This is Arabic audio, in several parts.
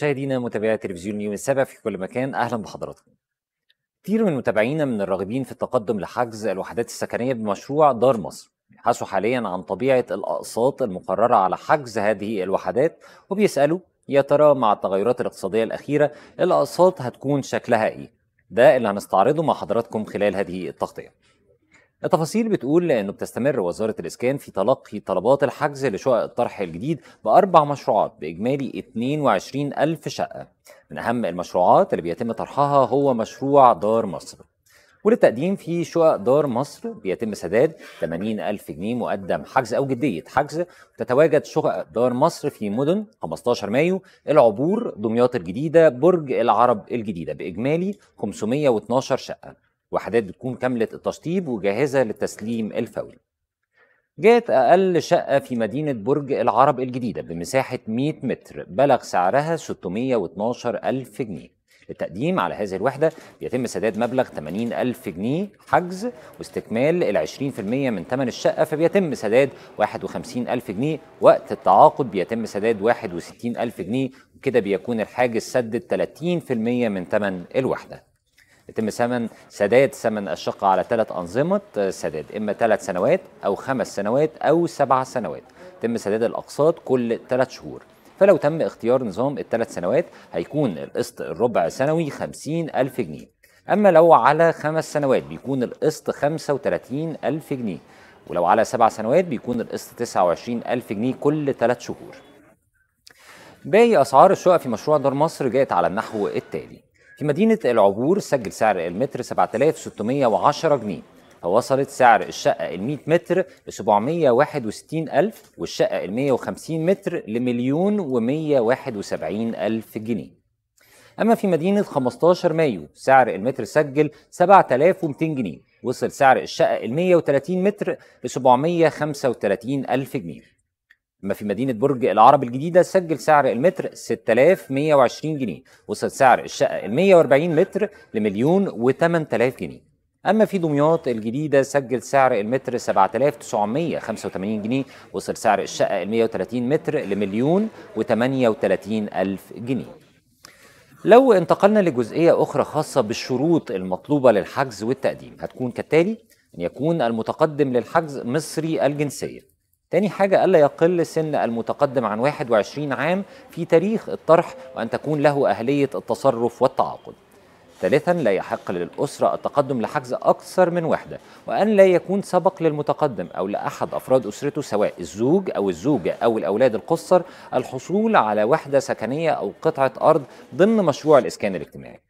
مشاهدينا متابعي تلفزيون اليوم السابع في كل مكان اهلا بحضراتكم. كتير من متابعينا من الراغبين في التقدم لحجز الوحدات السكنيه بمشروع دار مصر بيبحثوا حاليا عن طبيعه الاقساط المقرره على حجز هذه الوحدات وبيسالوا يا ترى مع التغيرات الاقتصاديه الاخيره الاقساط هتكون شكلها ايه؟ ده اللي هنستعرضه مع حضراتكم خلال هذه التغطيه. التفاصيل بتقول انه بتستمر وزاره الاسكان في تلقي طلبات الحجز لشقق الطرح الجديد باربع مشروعات باجمالي 22 الف شقه من اهم المشروعات اللي بيتم طرحها هو مشروع دار مصر وللتقديم في شقق دار مصر بيتم سداد 80 ألف جنيه مقدم حجز أو جدية حجز تتواجد شقق دار مصر في مدن 15 مايو العبور دمياط الجديدة برج العرب الجديدة بإجمالي 512 شقة وحدات بتكون كاملة التشطيب وجاهزة للتسليم الفوري جات أقل شقة في مدينة برج العرب الجديدة بمساحة 100 متر بلغ سعرها 612 ألف جنيه التقديم على هذه الوحدة بيتم سداد مبلغ 80 ألف جنيه حجز واستكمال ال 20% من ثمن الشقة فبيتم سداد 51 ألف جنيه وقت التعاقد بيتم سداد 61 ألف جنيه وكده بيكون الحاجز سدد 30% من ثمن الوحدة يتم ثمن سداد ثمن الشقة على ثلاث أنظمة آه، سداد إما ثلاث سنوات أو خمس سنوات أو سبع سنوات يتم سداد الأقساط كل ثلاث شهور فلو تم اختيار نظام الثلاث سنوات هيكون القسط الربع سنوي خمسين ألف جنيه أما لو على خمس سنوات بيكون القسط 35 ألف جنيه ولو على سبع سنوات بيكون القسط وعشرين ألف جنيه كل ثلاث شهور باقي أسعار الشقق في مشروع دار مصر جاءت على النحو التالي في مدينة العبور سجل سعر المتر 7610 جنيه فوصلت سعر الشقة ال 100 متر ل 761 ألف والشقة ال 150 متر لمليون و171 ألف جنيه أما في مدينة 15 مايو سعر المتر سجل 7200 جنيه وصل سعر الشقة ال 130 متر ل 735 ألف جنيه اما في مدينه برج العرب الجديده سجل سعر المتر 6120 جنيه وصل سعر الشقه ال 140 متر لمليون و8000 جنيه اما في دمياط الجديده سجل سعر المتر 7985 جنيه وصل سعر الشقه ال 130 متر لمليون و 38000 جنيه لو انتقلنا لجزئية أخرى خاصة بالشروط المطلوبة للحجز والتقديم هتكون كالتالي أن يكون المتقدم للحجز مصري الجنسية تاني حاجة ألا يقل سن المتقدم عن 21 عام في تاريخ الطرح وأن تكون له أهلية التصرف والتعاقد ثالثا لا يحق للأسرة التقدم لحجز أكثر من وحدة وأن لا يكون سبق للمتقدم أو لأحد أفراد أسرته سواء الزوج أو الزوجة أو الأولاد القصر الحصول على وحدة سكنية أو قطعة أرض ضمن مشروع الإسكان الاجتماعي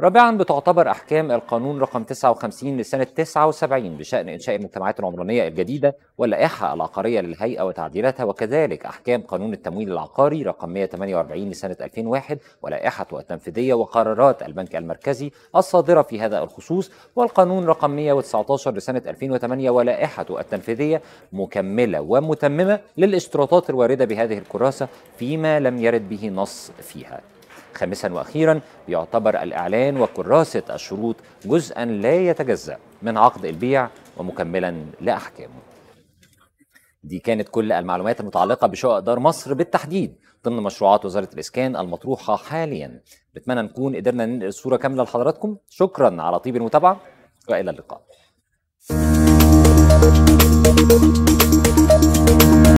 رابعا بتعتبر احكام القانون رقم 59 لسنه 79 بشان انشاء المجتمعات العمرانيه الجديده واللائحه العقاريه للهيئه وتعديلاتها وكذلك احكام قانون التمويل العقاري رقم 148 لسنه 2001 ولائحته التنفيذيه وقرارات البنك المركزي الصادره في هذا الخصوص والقانون رقم 119 لسنه 2008 ولائحته التنفيذيه مكمله ومتممه للاشتراطات الوارده بهذه الكراسه فيما لم يرد به نص فيها خامسا واخيرا بيعتبر الاعلان وكراسه الشروط جزءا لا يتجزا من عقد البيع ومكملا لاحكامه دي كانت كل المعلومات المتعلقه بشقق دار مصر بالتحديد ضمن مشروعات وزاره الاسكان المطروحه حاليا بتمنى نكون قدرنا ننقل الصوره كامله لحضراتكم شكرا على طيب المتابعه والى اللقاء thank you